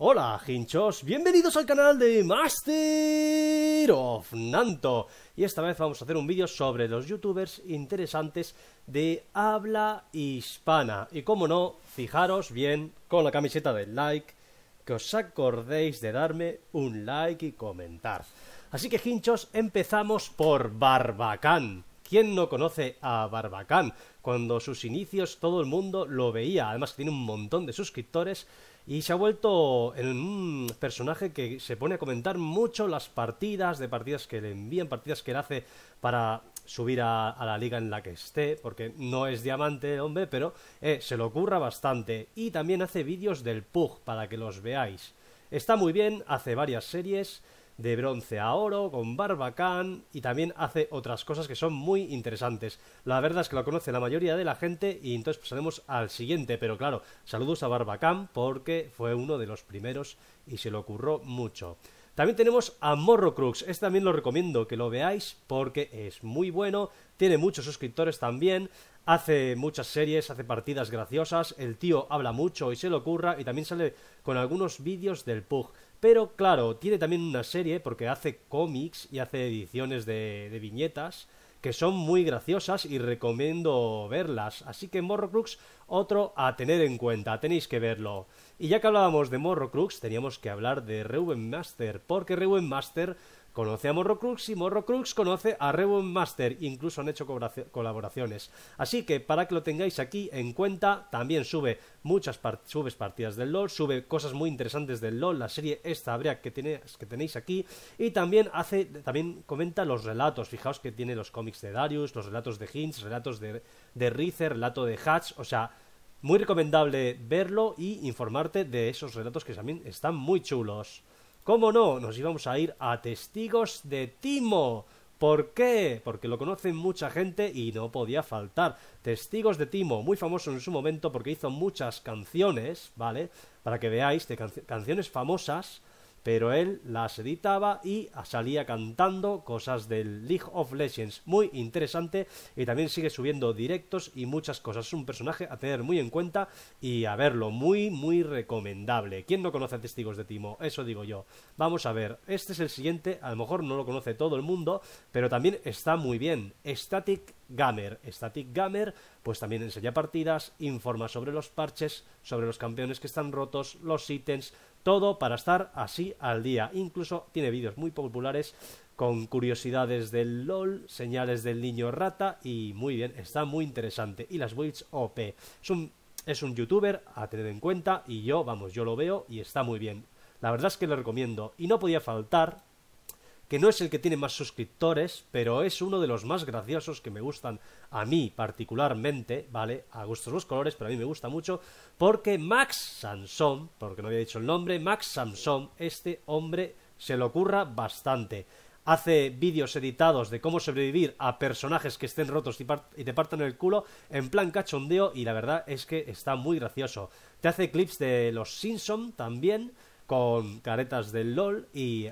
Hola hinchos, bienvenidos al canal de Master of Nanto y esta vez vamos a hacer un vídeo sobre los youtubers interesantes de habla hispana y como no, fijaros bien con la camiseta del like que os acordéis de darme un like y comentar así que hinchos, empezamos por Barbacán ¿Quién no conoce a Barbacán? Cuando sus inicios todo el mundo lo veía, además tiene un montón de suscriptores y se ha vuelto en un personaje que se pone a comentar mucho las partidas, de partidas que le envían, partidas que le hace para subir a, la liga en la que esté, porque no es diamante, hombre, pero eh, se lo curra bastante. Y también hace vídeos del Pug para que los veáis. Está muy bien, hace varias series de bronce a oro, con barbacán y también hace otras cosas que son muy interesantes. La verdad es que lo conoce la mayoría de la gente y entonces pasaremos al siguiente, pero claro, saludos a barbacán porque fue uno de los primeros y se le ocurrió mucho. También tenemos a Morrocrux, este también lo recomiendo que lo veáis porque es muy bueno, tiene muchos suscriptores también, hace muchas series, hace partidas graciosas, el tío habla mucho y se lo curra y también sale con algunos vídeos del Pug. Pero claro, tiene también una serie porque hace cómics y hace ediciones de, de viñetas que son muy graciosas y recomiendo verlas. Así que Morrocrux, otro a tener en cuenta, tenéis que verlo. Y ya que hablábamos de Morrocrux, teníamos que hablar de Reuben Master, porque Reuben Master conoce a Morrocrux y Morrocrux conoce a Reborn Master, incluso han hecho colaboraciones. Así que para que lo tengáis aquí en cuenta, también sube muchas subes partidas del LOL, sube cosas muy interesantes del LOL, la serie esta habría que, que tenéis aquí, y también hace, también comenta los relatos, fijaos que tiene los cómics de Darius, los relatos de Hinch, relatos de, de Rizer, relato de Hatch, o sea, muy recomendable verlo y informarte de esos relatos que también están muy chulos. ¿Cómo no? Nos íbamos a ir a Testigos de Timo. ¿Por qué? Porque lo conocen mucha gente y no podía faltar. Testigos de Timo, muy famoso en su momento porque hizo muchas canciones, ¿vale? Para que veáis, canciones famosas pero él las editaba y salía cantando cosas del League of Legends. Muy interesante y también sigue subiendo directos y muchas cosas. Es un personaje a tener muy en cuenta y a verlo. Muy, muy recomendable. ¿Quién no conoce a Testigos de Timo? Eso digo yo. Vamos a ver, este es el siguiente. A lo mejor no lo conoce todo el mundo, pero también está muy bien. Static Gamer. Static Gamer pues también enseña partidas, informa sobre los parches, sobre los campeones que están rotos, los ítems, todo para estar así al día. Incluso tiene vídeos muy populares con curiosidades del LOL, señales del niño rata y muy bien, está muy interesante. Y las builds OP. Es un, es un youtuber a tener en cuenta y yo, vamos, yo lo veo y está muy bien. La verdad es que le recomiendo. Y no podía faltar que no es el que tiene más suscriptores, pero es uno de los más graciosos que me gustan a mí particularmente, ¿vale? A gustos los colores, pero a mí me gusta mucho, porque Max Samson, porque no había dicho el nombre, Max Samson, este hombre se lo ocurra bastante. Hace vídeos editados de cómo sobrevivir a personajes que estén rotos y, y te partan el culo en plan cachondeo y la verdad es que está muy gracioso. Te hace clips de los Simpson también, con caretas del LOL y,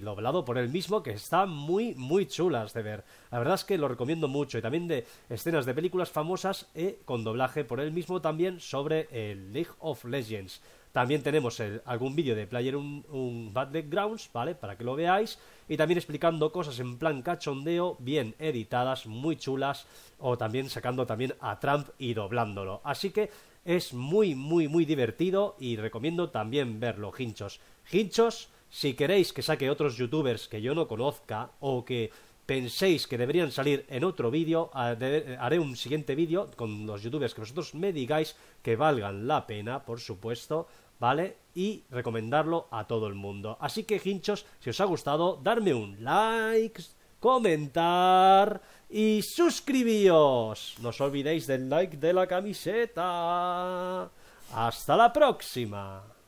doblado por él mismo, que están muy, muy chulas de ver. La verdad es que lo recomiendo mucho. Y también de escenas de películas famosas eh, con doblaje por él mismo también sobre el eh, League of Legends. También tenemos algún vídeo de Player un, un Bad Backgrounds, ¿vale? Para que lo veáis. Y también explicando cosas en plan cachondeo, bien editadas, muy chulas. O también sacando también a Trump y doblándolo. Así que es muy, muy, muy divertido y recomiendo también verlo, Hinchos. Hinchos, si queréis que saque otros youtubers que yo no conozca o que penséis que deberían salir en otro vídeo, haré un siguiente vídeo con los youtubers que vosotros me digáis que valgan la pena, por supuesto, ¿vale? Y recomendarlo a todo el mundo. Así que, hinchos, si os ha gustado, darme un like, comentar y suscribíos. No os olvidéis del like de la camiseta. Hasta la próxima.